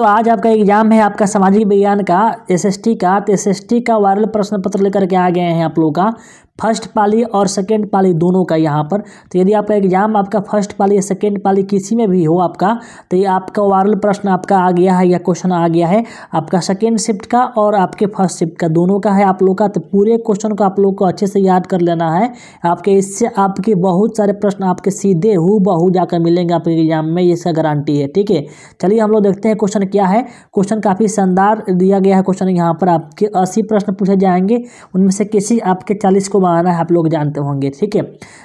तो आज आपका एग्जाम है आपका सामाजिक विज्ञान का एसएसटी का तो एसएसटी का वायरल प्रश्न पत्र लेकर के आ गए हैं आप लोगों का फर्स्ट पाली और सेकेंड पाली दोनों का यहाँ पर तो यदि आपका एग्जाम आपका फर्स्ट पाली या सेकेंड पाली किसी में भी हो आपका तो ये आपका वायरल प्रश्न आपका आ गया है या क्वेश्चन आ गया है आपका सेकेंड शिफ्ट का और आपके फर्स्ट शिफ्ट का दोनों का है आप लोग का तो पूरे क्वेश्चन को आप लोग को अच्छे से याद कर लेना है आपके इससे आपके बहुत सारे प्रश्न आपके सीधे हु बहू जाकर मिलेंगे आपके एग्जाम में ये इसका गारंटी है ठीक है चलिए हम लोग देखते हैं क्वेश्चन क्या है क्वेश्चन काफ़ी शानदार दिया गया है क्वेश्चन यहाँ पर आपके अस्सी प्रश्न पूछे जाएंगे उनमें से किसी आपके चालीस को आना है आप लोग जानते होंगे ठीक है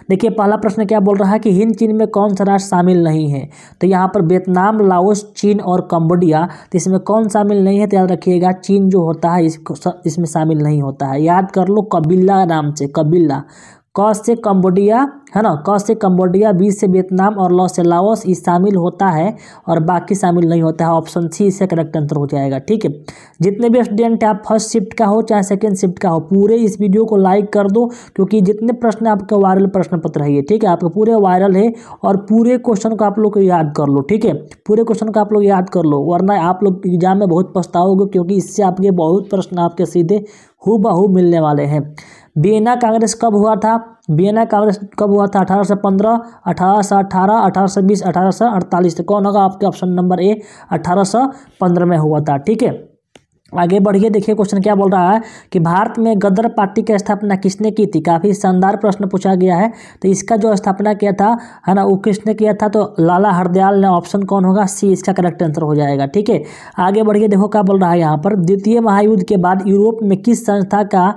देखिए पहला प्रश्न क्या बोल रहा है कि हिंद चीन में कौन सा राष्ट्र शामिल नहीं है तो यहाँ पर वियतनाम लाओस चीन और कम्बोडिया तो इसमें कौन शामिल नहीं है तो याद रखिएगा चीन जो होता है इसमें शामिल नहीं होता है याद कर लो कबीला नाम से कबीला क से कम्बोडिया है ना क से कम्बोडिया बी से वियतनाम और लॉ से लाओस ये शामिल होता है और बाकी शामिल नहीं होता है ऑप्शन सी इसे करेक्ट आंसर हो जाएगा ठीक है जितने भी स्टूडेंट हैं आप फर्स्ट शिफ्ट का हो चाहे सेकेंड शिफ्ट का हो पूरे इस वीडियो को लाइक कर दो क्योंकि जितने प्रश्न आपका वायरल प्रश्न पत्र है ये ठीक है आपका पूरे वायरल है और पूरे क्वेश्चन को आप लोग को याद कर लो ठीक है पूरे क्वेश्चन को आप लोग याद कर लो वरना आप लोग एग्जाम में बहुत पछताओगे क्योंकि इससे आपके बहुत प्रश्न आपके सीधे हु मिलने वाले हैं वियना कांग्रेस कब हुआ था वियना कांग्रेस कब हुआ था अठारह सौ पंद्रह अठारह सौ अठारह अठारह सौ बीस अठारह सौ अड़तालीस तो कौन होगा आपके ऑप्शन नंबर ए अठारह सौ पंद्रह में हुआ था ठीक है आगे बढ़िए देखिए क्वेश्चन क्या बोल रहा है कि भारत में गदर पार्टी की स्थापना किसने की थी काफ़ी शानदार प्रश्न पूछा गया है तो इसका जो स्थापना किया था है ना वो किसने किया था तो लाला हरदयाल ने ऑप्शन कौन होगा सी इसका करेक्ट आंसर हो जाएगा ठीक है आगे बढ़िए देखो क्या बोल रहा है यहाँ पर द्वितीय महायुद्ध के बाद यूरोप में किस संस्था का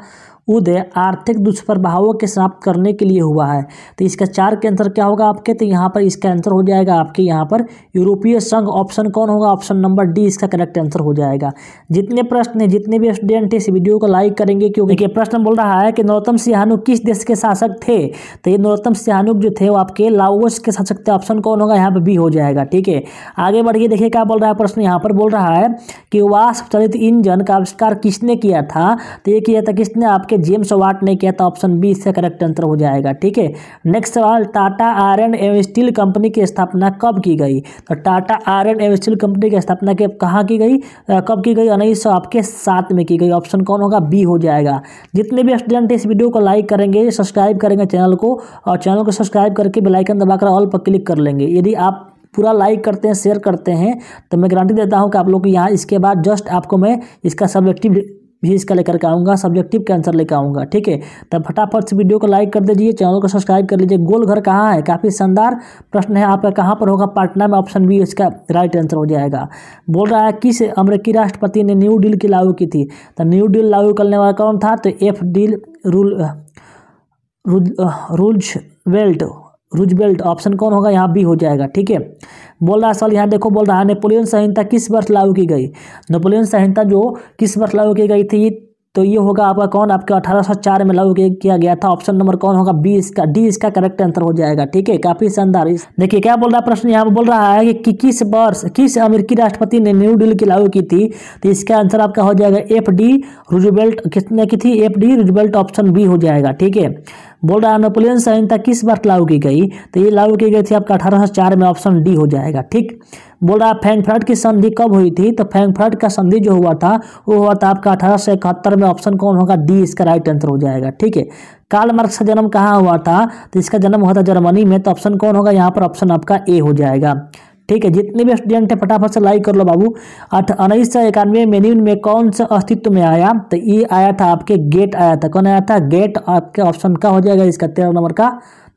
उदय आर्थिक दुष्प्रभावों के समाप्त करने के लिए हुआ है तो इसका चार के आंसर क्या होगा आपके तो यहाँ पर इसका आंसर हो जाएगा आपके यहाँ पर यूरोपीय संघ ऑप्शन कौन होगा ऑप्शन नंबर डी इसका करेक्ट आंसर हो जाएगा जितने प्रश्न हैं जितने भी स्टूडेंट इस वीडियो को लाइक करेंगे क्योंकि प्रश्न बोल रहा है कि नौतम सिहानुक किस देश के शासक थे तो ये नौतम सिहानुक जो थे वो आपके लाओस के शासक थे ऑप्शन कौन होगा यहाँ पर बी हो जाएगा ठीक है आगे बढ़िए देखिए क्या बोल रहा है प्रश्न यहाँ पर बोल रहा है कि वाष्प चलित इंजन का आविष्कार किसने किया था तो ये किया था किसने आपके जेम्स वाट ने किया था ऑप्शन बी इससे करेक्ट आंसर हो जाएगा ठीक है नेक्स्ट सवाल टाटा आयरन एवं स्टील कंपनी की स्थापना कब की गई तो टाटा आयरन एवं स्टील कंपनी की स्थापना के कहाँ की गई कब की गई उन्नीस सौ आपके साथ में की गई ऑप्शन कौन होगा बी हो जाएगा जितने भी स्टूडेंट इस वीडियो को लाइक करेंगे सब्सक्राइब करेंगे चैनल को और चैनल को सब्सक्राइब करके बेलाइकन दबाकर ऑल पर क्लिक कर लेंगे यदि आप पूरा लाइक करते हैं शेयर करते हैं तो मैं गारंटी देता हूं कि आप लोग यहां इसके बाद जस्ट आपको मैं इसका सब्जेक्टिव भी इसका लेकर के आऊँगा सब्जेक्टिव के आंसर लेकर आऊँगा ठीक है तब फटाफट से वीडियो को लाइक कर दीजिए चैनल को सब्सक्राइब कर लीजिए गोल घर कहाँ है काफ़ी शानदार प्रश्न है आपका कहाँ पर होगा पटना में ऑप्शन बी इसका राइट आंसर हो जाएगा बोल रहा है किस अमरीकी राष्ट्रपति ने न्यू डील की लागू की थी तो न्यू डील लागू करने वाला कौन था तो एफ डील रूल Roosevelt Roosevelt option कौन होगा यहाँ बी हो जाएगा ठीक है बोल रहा है सवाल यहाँ देखो बोल रहा है नेपोलियन संहिता किस वर्ष लागू की गई नेपोलियन संहिता जो किस वर्ष लागू की गई थी तो ये होगा आपका कौन आपके 1804 में लागू किया गया था ऑप्शन नंबर कौन होगा बी इसका डी इसका करेक्ट आंसर हो जाएगा ठीक है काफी शानदार देखिए क्या बोल रहा है प्रश्न यहाँ पर बोल रहा है कि, कि किस वर्ष किस अमेरिकी राष्ट्रपति ने न्यू डील की लागू की थी तो इसका आंसर आपका हो जाएगा एफ डी रुजबेल्ट किसने की थी F D Roosevelt option B हो जाएगा ठीक है बोल रहा है नेपोलियन संहिता किस वर्ष लागू की गई तो ये लागू की गई थी आपका अठारह में ऑप्शन डी हो जाएगा ठीक बोल रहा है फ्रैंकफर्ट की संधि कब हुई थी तो फ्रैंकफर्ट का संधि जो हुआ था वो हुआ था आपका अठारह में ऑप्शन कौन होगा डी इसका राइट आंसर हो जाएगा ठीक है कार्ल मार्क्स का जन्म कहाँ हुआ था तो इसका जन्म हुआ था जर्मनी में तो ऑप्शन कौन होगा यहाँ पर ऑप्शन आपका ए हो जाएगा ठीक है जितने भी स्टूडेंट हैं फटाफट से लाइक कर लो बाबू अठ उन्नीस सौ इक्यानवे मेन्यू में कौन सा अस्तित्व में आया तो ये e आया था आपके गेट आया था कौन आया था गेट आपके ऑप्शन का हो जाएगा इसका तेरह नंबर का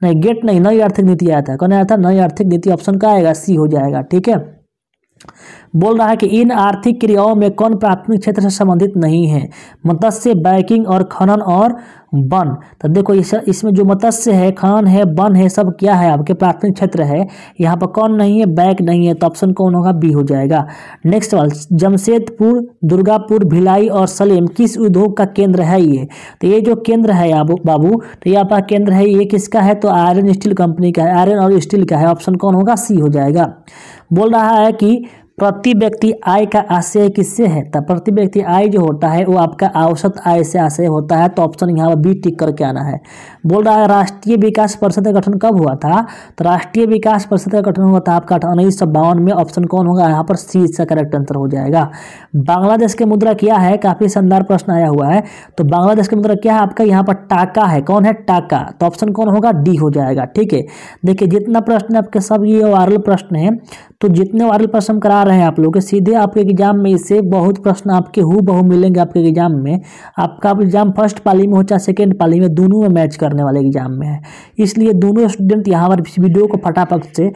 नहीं गेट नहीं नई आर्थिक नीति आया था कौन आया था नई आर्थिक नीति ऑप्शन का आएगा सी हो जाएगा ठीक है बोल रहा है कि इन आर्थिक क्रियाओं में कौन प्राथमिक क्षेत्र से संबंधित नहीं है मत्स्य बैंकिंग और खनन और वन तो देखो इस इसमें जो मत्स्य है खान है वन है सब क्या है आपके प्राथमिक क्षेत्र है यहाँ पर कौन नहीं है बैक नहीं है तो ऑप्शन कौन होगा बी हो जाएगा नेक्स्ट वाल जमशेदपुर दुर्गापुर भिलाई और सलेम किस उद्योग का केंद्र है ये तो ये जो केंद्र है बाबू तो ये आपका केंद्र है ये किसका है तो आयरन स्टील कंपनी का है आयरन और स्टील का है ऑप्शन कौन होगा सी हो जाएगा बोल रहा है कि प्रति व्यक्ति आय का आशय किससे है तो प्रति व्यक्ति आय जो होता है वो आपका औसत आय से आशय होता है तो ऑप्शन यहाँ पर बी टिक करके आना है बोल रहा है राष्ट्रीय विकास परिषद का गठन कब हुआ था तो राष्ट्रीय विकास परिषद का गठन हुआ था आपका उन्नीस सौ बावन में ऑप्शन कौन होगा यहाँ पर सी इसका करेक्ट आंसर हो जाएगा बांग्लादेश की मुद्रा क्या है काफ़ी शानदार प्रश्न आया हुआ है तो बांग्लादेश की मुद्रा क्या है आपका यहाँ पर टाका है कौन है टाका तो ऑप्शन कौन होगा डी हो जाएगा ठीक है देखिए जितना प्रश्न आपके सब ये वायरल प्रश्न है तो जितने वायरल प्रश्न करा रहे रहे हैं आप लोग सीधे आपके एग्जाम में इससे बहुत प्रश्न आपके हु बहु मिलेंगे आपके एग्जाम में आपका एग्जाम फर्स्ट पाली में हो चाहे सेकेंड पाली में दोनों में मैच करने वाले एग्जाम में है इसलिए दोनों स्टूडेंट यहाँ पर इस वीडियो को फटाफट से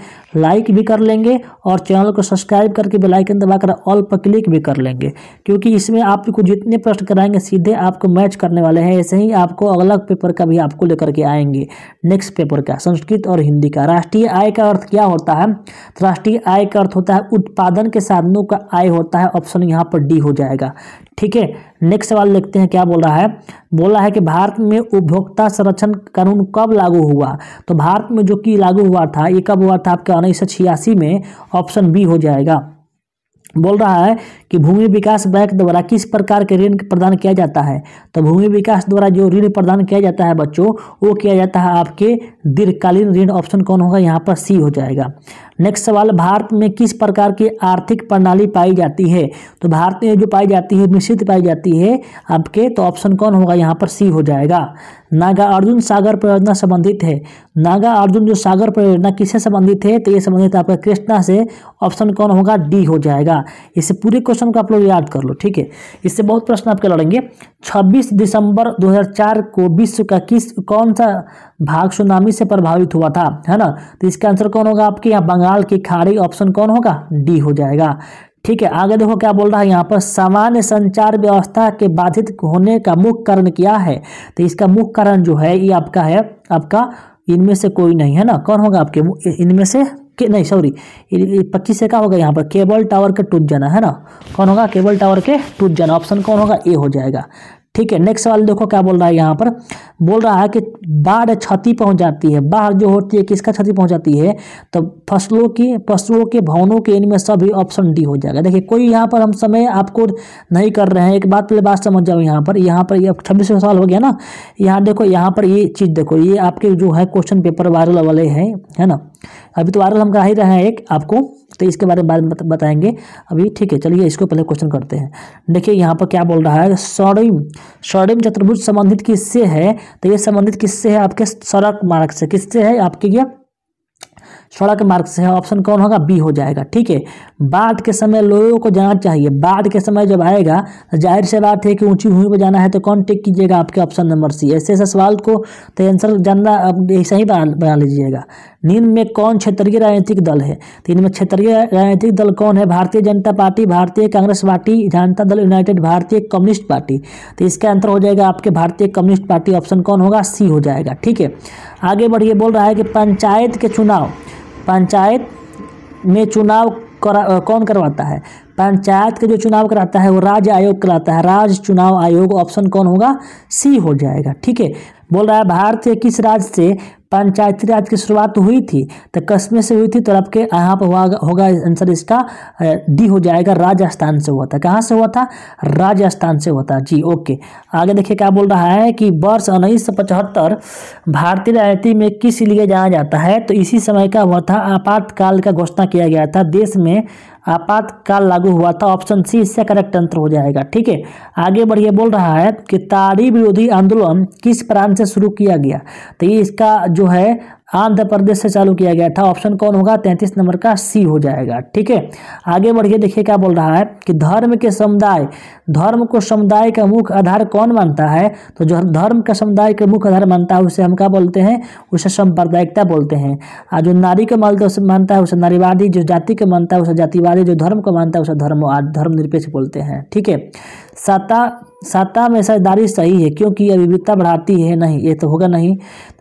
लाइक भी कर लेंगे और चैनल को सब्सक्राइब करके बेलाइकन दबाकर ऑल पर क्लिक भी कर लेंगे क्योंकि इसमें आपको जितने प्रश्न कराएंगे सीधे आपको मैच करने वाले हैं ऐसे ही आपको अलग पेपर का भी आपको लेकर के आएंगे नेक्स्ट पेपर का संस्कृत और हिंदी का राष्ट्रीय आय का अर्थ क्या होता है राष्ट्रीय आय का अर्थ होता है उत्पादन साधन के साधनों का आय होता है ऑप्शन यहाँ पर डी हो जाएगा ठीक है नेक्स्ट सवाल देखते हैं क्या बोल रहा है बोला है कि भारत में उपभोक्ता संरक्षण कानून कब लागू हुआ तो भारत में जो कि लागू हुआ था ये कब हुआ था आपके उन्नीस में ऑप्शन बी हो जाएगा बोल रहा है कि भूमि विकास बैंक द्वारा किस प्रकार के ऋण प्रदान किया जाता है तो भूमि विकास द्वारा जो ऋण प्रदान किया जाता है बच्चों वो किया जाता है आपके दीर्घकालीन ऋण ऑप्शन कौन होगा यहाँ पर सी हो जाएगा नेक्स्ट सवाल भारत में किस प्रकार की आर्थिक प्रणाली पाई जाती है तो भारत में जो पाई जाती है मिश्रित पाई जाती है आपके तो ऑप्शन कौन होगा यहाँ पर सी हो जाएगा नागा अर्जुन सागर परियोजना संबंधित है नागा अर्जुन जो सागर परियोजना किससे संबंधित है तो ये संबंधित आपका कृष्णा से ऑप्शन कौन होगा डी हो जाएगा इससे पूरे क्वेश्चन को आप लोग याद कर लो ठीक है इससे बहुत प्रश्न आपके लड़ेंगे 26 दिसंबर 2004 को विश्व का किस कौन सा भाग सुनामी से प्रभावित हुआ था है ना तो इसका आंसर कौन होगा आपके यहाँ बंगाल की खाड़ी ऑप्शन कौन होगा डी हो जाएगा ठीक है आगे देखो क्या बोल रहा है यहाँ पर सामान्य संचार व्यवस्था के बाधित होने का मुख्य कारण क्या है तो इसका मुख्य कारण जो है ये आपका है आपका इनमें से कोई नहीं है ना कौन होगा आपके इनमें से के नहीं सॉरी पच्चीस से क्या होगा यहाँ पर केबल टावर के टूट जाना है ना कौन होगा केबल टावर के टूट जाना ऑप्शन कौन होगा ए हो जाएगा ठीक है नेक्स्ट सवाल देखो क्या बोल रहा है यहाँ पर बोल रहा है कि बाढ़ क्षति जाती है बाढ़ जो होती है किसका क्षति जाती है तो फसलों की पशुओं के भवनों के इनमें सभी ऑप्शन डी हो जाएगा देखिए कोई यहाँ पर हम समय आपको नहीं कर रहे हैं एक बात पहले बात समझ जाओ यहाँ पर यहाँ पर छब्बीस छब्बीस सवाल हो गया ना यहाँ देखो यहाँ पर ये चीज़ देखो ये आपके जो है क्वेश्चन पेपर वायरल वाले हैं है ना अभी तो आरल हम करा ही रहे हैं एक आपको तो इसके बारे में बाद में बताएंगे अभी ठीक है चलिए इसको पहले क्वेश्चन करते हैं देखिए यहाँ पर क्या बोल रहा है स्वर्णिम स्वर्णिम चतुर्भुज संबंधित किससे है तो ये संबंधित किससे है आपके सड़क मार्ग से किससे है आपके ये सड़क मार्ग से है ऑप्शन कौन होगा बी हो जाएगा ठीक है बाढ़ के समय लोगों को जाना चाहिए बाढ़ के समय जब आएगा तो जाहिर से बात है कि ऊंची भूमि पर जाना है तो कौन टिक कीजिएगा आपके ऑप्शन नंबर सी ऐसे ऐसे सवाल को तो आंसर जानना आप सही बना लीजिएगा निम्न में कौन क्षेत्रीय राजनीतिक दल है तो इनमें क्षेत्रीय राजनीतिक दल कौन है भारतीय जनता पार्टी भारतीय कांग्रेस पार्टी जनता दल यूनाइटेड भारतीय कम्युनिस्ट पार्टी तो इसका आंसर हो जाएगा आपके भारतीय कम्युनिस्ट पार्टी ऑप्शन कौन होगा सी हो जाएगा ठीक है आगे बढ़िए बोल रहा है कि पंचायत के चुनाव पंचायत में चुनाव कौन करवाता है पंचायत का जो चुनाव कराता है वो राज्य आयोग कराता है राज्य चुनाव आयोग ऑप्शन कौन होगा सी हो जाएगा ठीक है बोल रहा है भारत के किस राज्य से पंचायती राज की शुरुआत तो हुई थी तो कश्मीर से हुई थी तो आपके यहाँ पर हुआ होगा आंसर इसका डी हो जाएगा राजस्थान से हुआ था कहाँ से हुआ था राजस्थान से हुआ था जी ओके आगे देखिए क्या बोल रहा है कि वर्ष उन्नीस भारतीय राजनीति में किस लिए जाना जाता है तो इसी समय का हुआ था आपातकाल का घोषणा किया गया था देश में आपातकाल लागू हुआ था ऑप्शन सी इससे करेक्ट आंसर हो जाएगा ठीक है आगे बढ़िए बोल रहा है कि ताड़ी विरोधी आंदोलन किस प्रांत से शुरू किया गया तो ये इसका जो है आंध्र प्रदेश से चालू किया गया था ऑप्शन कौन होगा तैंतीस नंबर का सी हो जाएगा ठीक है आगे बढ़िए देखिए क्या बोल रहा है कि धर्म के समुदाय धर्म को समुदाय का मुख्य आधार कौन मानता है तो जो धर्म का समुदाय का मुख्य आधार मानता है उसे हम क्या बोलते हैं उसे सांप्रदायिकता बोलते हैं और जो नारी को मानता है उसे मानता है उसे नारीवादी जो जाति को मानता है उसे जातिवादी जो धर्म को मानता है उसे धर्म धर्मनिरपेक्ष बोलते हैं ठीक है सत्ता सत्ता में साझेदारी सही है क्योंकि यह विविधता बढ़ाती है नहीं ये तो होगा नहीं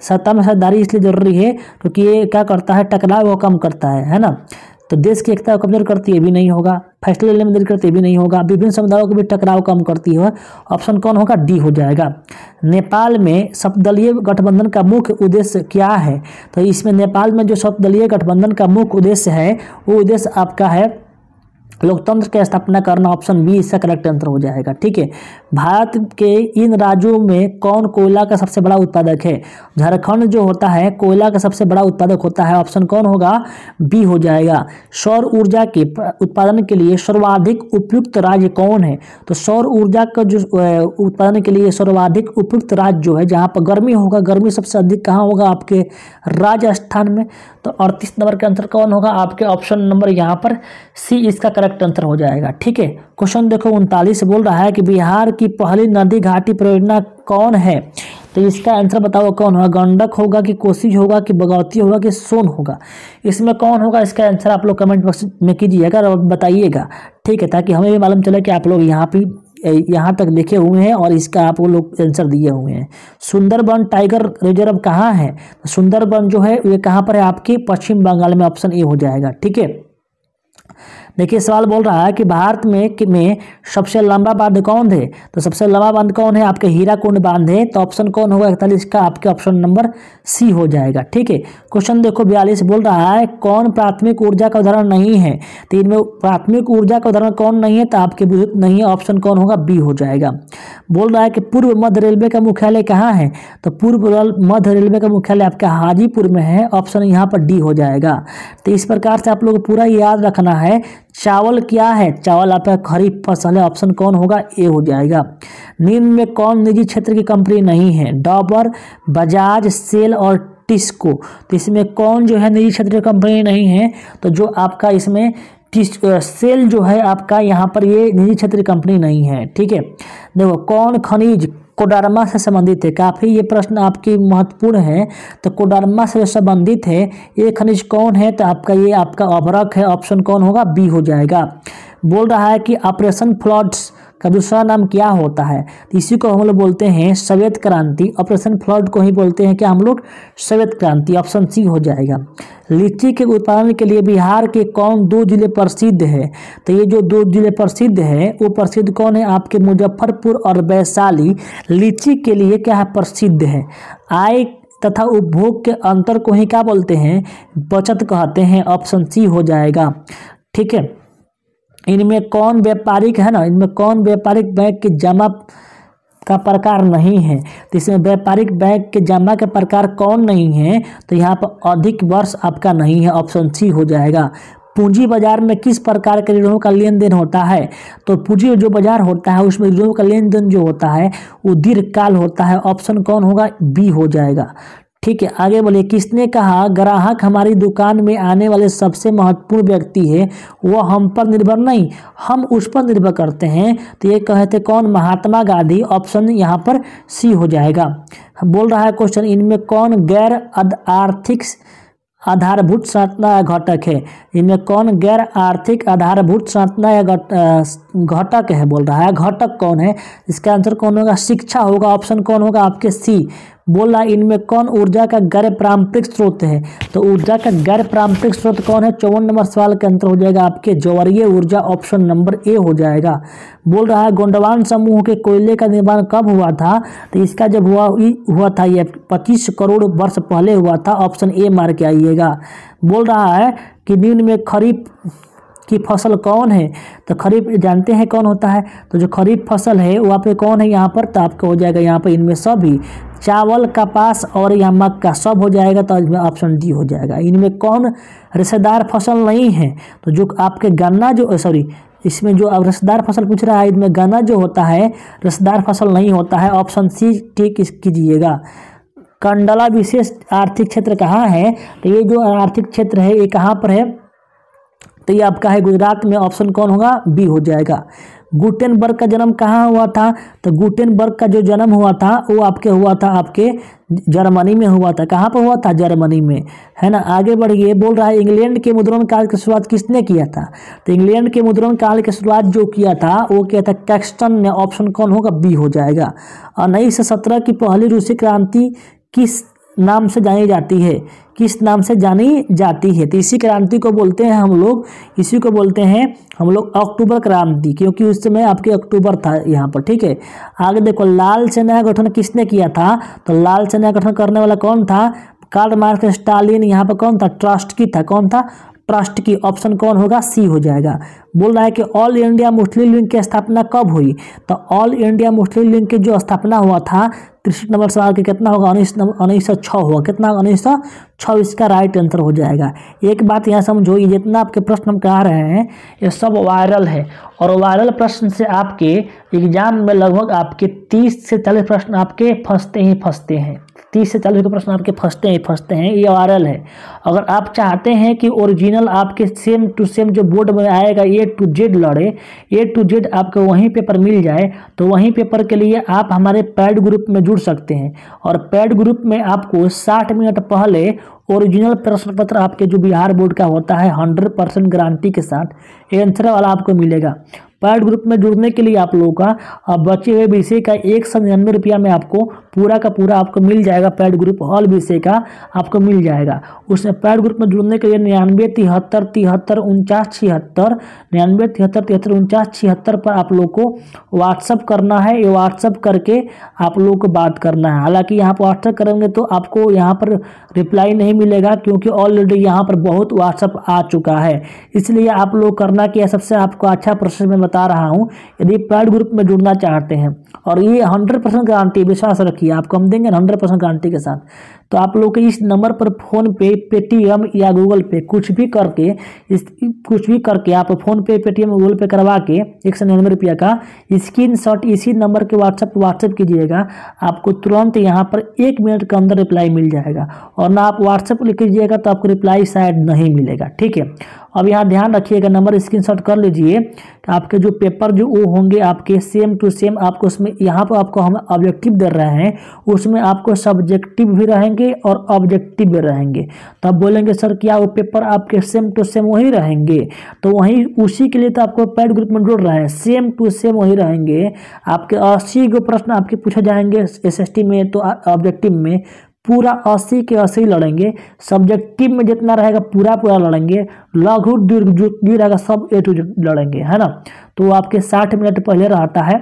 सत्ता में साझेदारी इसलिए ज़रूरी है क्योंकि ये क्या करता है टकराव को कम करता है है ना तो देश की एकता को कमजोर करती है भी नहीं होगा फैसले लेने में देरी करती है भी नहीं होगा विभिन्न समुदायों को भी टकराव कम करती है ऑप्शन कौन होगा डी हो जाएगा नेपाल में सप्तलीय गठबंधन का मुख्य उद्देश्य क्या है तो इसमें नेपाल में जो सप्तलीय गठबंधन का मुख्य उद्देश्य है वो उद्देश्य आपका है लोकतंत्र की स्थापना करना ऑप्शन बी इसका करेक्ट आंसर हो जाएगा ठीक है भारत के इन राज्यों में कौन कोयला का सबसे बड़ा उत्पादक है झारखंड जो होता है कोयला का सबसे बड़ा उत्पादक होता है ऑप्शन कौन होगा बी हो जाएगा सौर ऊर्जा के उत्पादन के लिए सर्वाधिक उपयुक्त राज्य कौन है तो सौर ऊर्जा का जो उत्पादन के लिए सर्वाधिक उपयुक्त राज्य जो है जहाँ पर गर्मी होगा गर्मी सबसे अधिक कहाँ होगा आपके राजस्थान में तो अड़तीस नंबर का आंसर कौन होगा आपके ऑप्शन नंबर यहाँ पर सी इसका करेक्ट आंसर हो जाएगा ठीक है क्वेश्चन देखो उनतालीस बोल रहा है कि बिहार की पहली नदी घाटी परियोजना कौन है तो इसका आंसर बताओ कौन होगा गंडक होगा कि कोसी होगा कि बगौती होगा कि सोन होगा इसमें कौन होगा इसका आंसर आप लोग कमेंट बॉक्स में कीजिएगा और बताइएगा ठीक है ताकि हमें भी मालूम चले कि आप लोग यहाँ पर यहाँ तक लिखे हुए हैं और इसका आप लोग आंसर दिए हुए हैं सुंदरबन टाइगर रिजर्व कहाँ है सुंदरबन जो है ये कहाँ पर है आपके पश्चिम बंगाल में ऑप्शन ए हो जाएगा ठीक है देखिए सवाल बोल रहा है कि भारत में कि में सबसे लंबा बांध कौन है तो सबसे लंबा बांध कौन है आपके हीरा कुंड बांध है तो ऑप्शन कौन होगा इकतालीस का आपके ऑप्शन नंबर सी हो जाएगा ठीक है क्वेश्चन देखो बयालीस बोल रहा है कौन प्राथमिक ऊर्जा का उदाहरण नहीं है तो इनमें प्राथमिक ऊर्जा का उदाहरण कौन नहीं है तो आपके विद्युत नहीं है ऑप्शन कौन होगा बी हो जाएगा बोल रहा है कि पूर्व मध्य रेलवे का मुख्यालय कहाँ है तो पूर्व मध्य रेलवे का मुख्यालय आपके हाजीपुर में है ऑप्शन यहाँ पर डी हो जाएगा तो इस प्रकार से आप लोग पूरा याद रखना है चावल क्या है चावल आपका खरीफ फसल है ऑप्शन कौन होगा ए हो जाएगा नींद में कौन निजी क्षेत्र की कंपनी नहीं है डॉबर बजाज सेल और टिस्को तो इसमें कौन जो है निजी क्षेत्र की कंपनी नहीं है तो जो आपका इसमें सेल जो है आपका यहाँ पर ये निजी क्षेत्र की कंपनी नहीं है ठीक है देखो कौन खनिज कोडरमा से संबंधित है काफ़ी ये प्रश्न आपकी महत्वपूर्ण है तो कोडरमा से संबंधित है ये खनिज कौन है तो आपका ये आपका अभरक है ऑप्शन कौन होगा बी हो जाएगा बोल रहा है कि ऑपरेशन फ्लड्स का दूसरा नाम क्या होता है तो इसी को हम लोग बोलते हैं श्वेत क्रांति ऑपरेशन फ्लड को ही बोलते हैं क्या हम लोग श्वेत क्रांति ऑप्शन सी हो जाएगा लीची के उत्पादन के लिए बिहार के कौन दो जिले प्रसिद्ध है तो ये जो दो जिले प्रसिद्ध है वो प्रसिद्ध कौन है आपके मुजफ्फरपुर और वैशाली लीची के लिए क्या है प्रसिद्ध है आय तथा उपभोग के अंतर को ही क्या बोलते हैं बचत कहते हैं ऑप्शन सी हो जाएगा ठीक है इनमें कौन व्यापारिक है ना इनमें कौन व्यापारिक बैंक की जमा का प्रकार नहीं है तो इसमें व्यापारिक बैंक के जमा के प्रकार कौन नहीं है तो यहाँ पर अधिक वर्ष आपका नहीं है ऑप्शन सी हो जाएगा पूंजी बाजार में किस प्रकार के ऋणों का लेन देन होता है तो पूंजी जो बाजार होता है उसमें ऋणों का लेन देन जो होता है वो दीर्घकाल होता है ऑप्शन कौन होगा बी हो जाएगा ठीक है आगे बोलिए किसने कहा ग्राहक हमारी दुकान में आने वाले सबसे महत्वपूर्ण व्यक्ति है वह हम पर निर्भर नहीं हम उस पर निर्भर करते हैं तो ये कहे थे कौन महात्मा गांधी ऑप्शन यहाँ पर सी हो जाएगा बोल रहा है क्वेश्चन इनमें कौन गैर आर्थिक आधारभूत संरचना या घटक है इनमें कौन गैर आर्थिक आधारभूत संरचना या घटक है बोल रहा है घटक कौन है इसका आंसर कौन होगा शिक्षा होगा ऑप्शन कौन होगा आपके सी बोल रहा है इनमें कौन ऊर्जा का गैर पारंपरिक स्रोत है तो ऊर्जा का गैर पारंपरिक स्रोत कौन है चौवन नंबर सवाल के अंतर हो जाएगा आपके ज्वारीय ऊर्जा ऑप्शन नंबर ए हो जाएगा बोल रहा है गोंडवान समूह के कोयले का निर्माण कब हुआ था तो इसका जब हुआ हुआ था ये पच्चीस करोड़ वर्ष पहले हुआ था ऑप्शन ए मार के आइएगा बोल रहा है कि निम्न में खरीफ की फसल कौन है तो खरीफ जानते हैं कौन होता है तो जो खरीफ फसल है वो पे कौन है यहाँ पर तो आपका हो जाएगा यहाँ पर इनमें सभी चावल कपास और या मक्का सब हो जाएगा तो इसमें ऑप्शन डी हो जाएगा इनमें कौन रिश्तेदार फसल नहीं है तो जो आपके गन्ना जो सॉरी इसमें जो अब रसदार फसल पूछ रहा है इसमें गन्ना जो होता है रसदार फसल नहीं होता है ऑप्शन सी ठीक कीजिएगा कंडला विशेष आर्थिक क्षेत्र कहाँ है तो ये जो आर्थिक क्षेत्र है ये कहाँ पर है तो ये आपका है गुजरात में ऑप्शन कौन होगा बी हो जाएगा गुटेनबर्ग का जन्म कहाँ हुआ था तो गुटेनबर्ग का जो जन्म हुआ था वो आपके हुआ था आपके जर्मनी में हुआ था कहाँ पर हुआ था जर्मनी में है ना आगे बढ़िए बोल रहा है इंग्लैंड के मुद्रण काल की शुरुआत किसने किया था तो इंग्लैंड के मुद्रण काल की शुरुआत जो किया था वो किया था कैक्सटन ने ऑप्शन कौन होगा बी हो जाएगा और उन्नीस सौ सत्रह की पहली रूसी क्रांति किस नाम से जानी जाती है किस नाम से जानी जाती है तो इसी क्रांति को बोलते हैं हम लोग इसी को बोलते हैं हम लोग अक्टूबर क्रांति क्योंकि उस समय आपके अक्टूबर था यहाँ पर ठीक है आगे देखो लाल सेना का गठन किसने किया था तो लाल सेना का गठन करने वाला कौन था कार्ड मार्क स्टालिन यहाँ पर कौन था ट्रस्ट की था कौन था ट्रस्ट की ऑप्शन कौन होगा सी हो जाएगा बोल रहा है कि ऑल इंडिया मुस्लिम लीग की स्थापना कब हुई तो ऑल इंडिया मुस्लिम लीग की जो स्थापना हुआ था तिरसठ नंबर सवाल के कितना होगा उन्नीस नंबर उन्नीस सौ छः होगा कितना होगा उन्नीस सौ छः इसका राइट आंसर हो जाएगा एक बात यहाँ समझो ये जितना आपके प्रश्न हम कह रहे हैं ये सब वायरल है और वायरल प्रश्न से आपके एग्जाम में लगभग आपके तीस से चालीस प्रश्न आपके फंसते ही फंसते हैं तीस से चालीस के प्रश्न आपके फंसते हैं फंसते हैं ये ऑरल है अगर आप चाहते हैं कि ओरिजिनल आपके सेम टू सेम जो बोर्ड में आएगा ए टू जेड लड़े ए टू जेड आपको वहीं पेपर मिल जाए तो वहीं पेपर के लिए आप हमारे पैड ग्रुप में जुड़ सकते हैं और पैड ग्रुप में आपको साठ मिनट पहले ओरिजिनल प्रश्न पत्र आपके जो बिहार बोर्ड का होता है हंड्रेड परसेंट गारंटी के साथ एंसर वाला आपको मिलेगा पैड ग्रुप में जुड़ने के लिए आप लोगों का बचे हुए विषय का एक सौ निन्यानवे रुपया में आपको पूरा का पूरा आपको मिल जाएगा पैड ग्रुप ऑल विषय का आपको मिल जाएगा उसमें पैड ग्रुप में जुड़ने के लिए निन्यानवे तिहत्तर तिहत्तर उनचास छिहत्तर निन्यानवे तिहत्तर तिहत्तर उनचास छिहत्तर पर आप लोग को व्हाट्सअप करना है ये व्हाट्सअप करके आप लोग को बात करना है हालांकि यहाँ पर व्हाट्सअप करेंगे तो आपको यहाँ पर रिप्लाई नहीं मिलेगा क्योंकि ऑलरेडी यहाँ पर बहुत व्हाट्सअप आ चुका है इसलिए आप लोग करना क्या सबसे आपको अच्छा प्रोसेस मैं बता रहा हूँ यदि पैड ग्रुप में जुड़ना चाहते हैं और ये हंड्रेड परसेंट गारंटी विश्वास रखिए किया आपको हम देंगे हंड्रेड परसेंट गारंटी के साथ तो आप लोग इस नंबर पर फ़ोन पे पेटीएम या गूगल पे कुछ भी करके इस कुछ भी करके आप फ़ोन पे पेटीएम गूगल पे करवा के एक सौ निन्यानवे रुपया का स्क्रीन शॉट इसी नंबर के व्हाट्सएप व्हाट्सएप कीजिएगा आपको तुरंत यहाँ पर एक मिनट के अंदर रिप्लाई मिल जाएगा और ना आप व्हाट्सएप लिख लीजिएगा तो आपको रिप्लाई शायद नहीं मिलेगा ठीक है अब यहाँ ध्यान रखिएगा नंबर शॉट कर लीजिए आपके जो पेपर जो वो होंगे आपके सेम टू सेम आपको उसमें यहाँ पर आपको हम ऑब्जेक्टिव दे रहे हैं उसमें आपको सब्जेक्टिव भी रहेंगे रहेंगे और ऑब्जेक्टिव रहेंगे तो आप बोलेंगे सर क्या वो पेपर आपके सेम टू सेम वही रहेंगे तो वहीं उसी के लिए तो आपको पैड ग्रुप में जोड़ रहे हैं सेम टू सेम वही रहेंगे आपके अस्सी गो प्रश्न आपके पूछे जाएंगे एस में तो ऑब्जेक्टिव में पूरा अस्सी के अस्सी लड़ेंगे सब्जेक्टिव में जितना रहेगा पूरा पूरा लड़ेंगे लघु दीर्घ जो भी रहेगा सब ए टू लड़ेंगे है ना तो आपके साठ मिनट पहले रहता है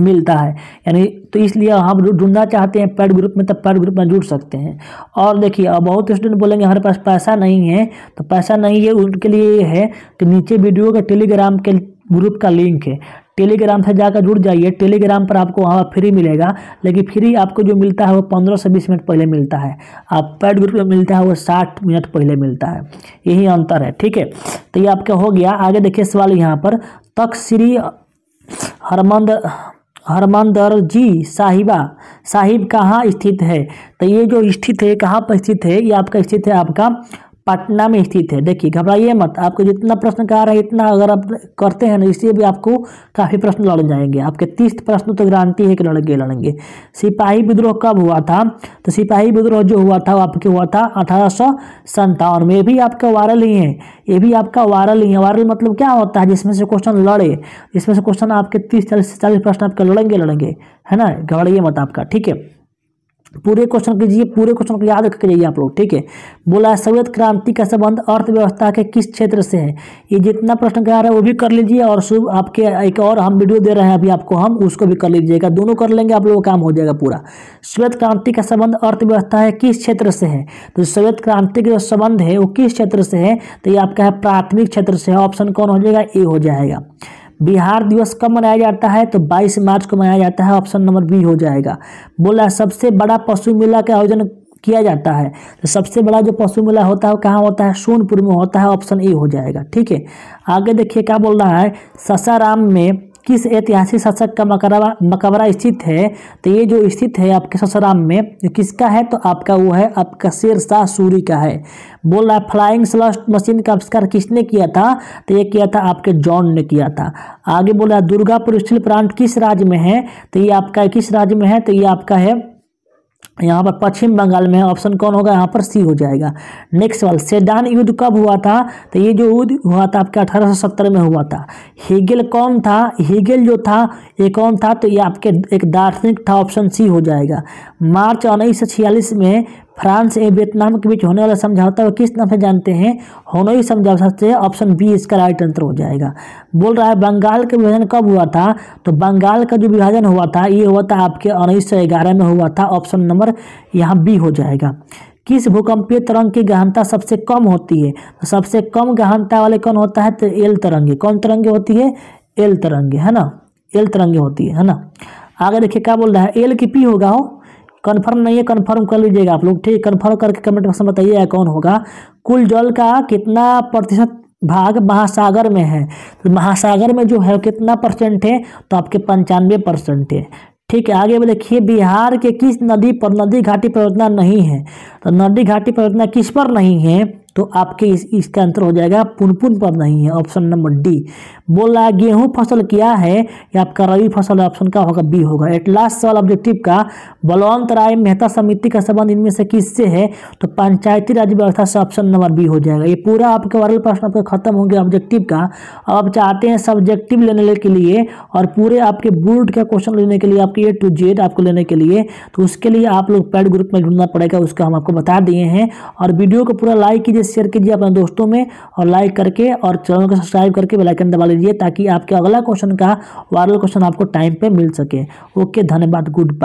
मिलता है यानी तो इसलिए हम ढूंढना चाहते हैं पेड ग्रुप में तो पेड ग्रुप में जुड़ सकते हैं और देखिए अब बहुत स्टूडेंट बोलेंगे हमारे पास पैसा नहीं है तो पैसा नहीं है उनके लिए ये है कि नीचे वीडियो का टेलीग्राम के ग्रुप का लिंक है टेलीग्राम से जाकर जुड़ जाइए टेलीग्राम पर आपको वहाँ फ्री मिलेगा लेकिन फ्री आपको जो मिलता है वो पंद्रह से बीस मिनट पहले मिलता है आप पैड ग्रुप में मिलता है वो साठ मिनट पहले मिलता है यही अंतर है ठीक है तो ये आपका हो गया आगे देखिए सवाल यहाँ पर तक श्री हरमंद हरमंदर जी साहिबा साहिब कहाँ स्थित है तो ये जो स्थित है कहाँ पर स्थित है ये आपका स्थित है आपका पटना में स्थित है देखिए घबराइए मत आपको जितना प्रश्न कहा रहा है इतना अगर आप करते हैं ना इससे भी आपको काफ़ी प्रश्न लड़ जाएंगे आपके तीस प्रश्न तो गारंटी है कि लड़ेंगे लड़ेंगे सिपाही विद्रोह कब हुआ था तो सिपाही विद्रोह जो हुआ था वो आपके हुआ था अठारह में भी आपका वायरल ही है ये भी आपका वायरल ही है वायरल मतलब क्या होता है जिसमें से क्वेश्चन लड़े जिसमें से क्वेश्चन आपके तीस चालीस चालीस प्रश्न आपके लड़ेंगे लड़ेंगे है ना घबराइए मत आपका ठीक है तो पूरे क्वेश्चन कीजिए पूरे क्वेश्चन को याद रख के जाइए आप लोग ठीक है बोला है श्वेत क्रांति का संबंध अर्थव्यवस्था के किस क्षेत्र से है ये जितना प्रश्न कह रहा है वो भी कर लीजिए और शुभ आपके एक और हम वीडियो दे रहे हैं अभी आपको हम उसको भी कर लीजिएगा दोनों कर लेंगे आप लोगों का काम हो जाएगा पूरा श्वेत क्रांति का संबंध अर्थव्यवस्था है किस क्षेत्र से है तो श्वेत क्रांति का जो संबंध है वो किस क्षेत्र से है तो ये आपका है प्राथमिक क्षेत्र से है ऑप्शन कौन हो जाएगा ए हो जाएगा बिहार दिवस कब मनाया जाता है तो 22 मार्च को मनाया जाता है ऑप्शन नंबर बी हो जाएगा बोला सबसे बड़ा पशु मेला का आयोजन किया जाता है तो सबसे बड़ा जो पशु मेला होता है वो कहाँ होता है सोनपुर में होता है ऑप्शन ए हो जाएगा ठीक है आगे देखिए क्या बोल रहा है ससाराम में किस ऐतिहासिक शासक का मकबरा मकबरा स्थित है तो ये जो स्थित है आपके ससुराम में किसका है तो आपका वो है आपका शेरशाह सूरी का है बोल रहा है फ्लाइंग स्लस्ट मशीन का आविष्कार किसने किया था तो ये किया था आपके जॉन ने किया था आगे बोल रहा है दुर्गापुर स्टील प्लांट किस राज्य में है तो ये आपका किस राज्य में है तो ये आपका है यहाँ पर पश्चिम बंगाल में ऑप्शन कौन होगा यहाँ पर सी हो जाएगा नेक्स्ट वाल सेडान युद्ध कब हुआ था तो ये जो युद्ध हुआ था आपके 1870 में हुआ था हीगेल कौन था हीगेल जो था ये कौन था तो ये आपके एक दार्शनिक था ऑप्शन सी हो जाएगा मार्च उन्नीस में फ्रांस ए वियतनाम के बीच होने वाला समझौता वो किस नाम से जानते हैं होनोई समझौता से ऑप्शन बी इसका राइट आंसर हो जाएगा बोल रहा है बंगाल का विभाजन कब हुआ था तो बंगाल का जो विभाजन हुआ था ये हुआ था आपके उन्नीस में हुआ था ऑप्शन नंबर यहाँ बी हो जाएगा किस भूकंपीय तरंग की गहनता सबसे कम होती है तो सबसे कम गहनता वाले कौन होता है तो एल तरंगे कौन तरंगे होती है एल तरंगे है ना एल तरंगे होती है है ना आगे देखिए क्या बोल रहा है एल की पी होगा हो कन्फर्म नहीं है कन्फर्म कर लीजिएगा आप लोग ठीक कन्फर्म करके कमेंट बॉक्स में बताइए कौन होगा कुल जल का कितना प्रतिशत भाग महासागर में है तो महासागर में जो है कितना परसेंट है तो आपके पंचानवे परसेंट है ठीक है आगे देखिए बिहार के किस नदी पर नदी घाटी परियोजना नहीं है तो नदी घाटी परियोजना किस पर नहीं है तो आपके इस इसका आंसर हो जाएगा पुनपुन पद नहीं है ऑप्शन नंबर डी बोल रहा है गेहूं फसल क्या है या आपका रवि फसल ऑप्शन का होगा बी होगा एट लास्ट सवाल ऑब्जेक्टिव का बलवंत राय मेहता समिति का संबंध इनमें से किससे है तो पंचायती राज्य व्यवस्था से ऑप्शन नंबर बी हो जाएगा ये पूरा आपके वायरल प्रश्न आपका खत्म हो गया ऑब्जेक्टिव का अब आप चाहते हैं सब्जेक्टिव लेने के लिए और पूरे आपके बोर्ड का क्वेश्चन लेने के लिए आपके ए टू जेड आपको लेने के लिए तो उसके लिए आप लोग पैड ग्रुप में ढूंढना पड़ेगा उसका हम आपको बता दिए हैं और वीडियो को पूरा लाइक कीजिए शेयर कीजिए अपने दोस्तों में और लाइक करके और चैनल को सब्सक्राइब करके बेलाइकन दबा लीजिए ताकि आपके अगला क्वेश्चन का वायरल क्वेश्चन आपको टाइम पर मिल सके ओके धन्यवाद गुड बाय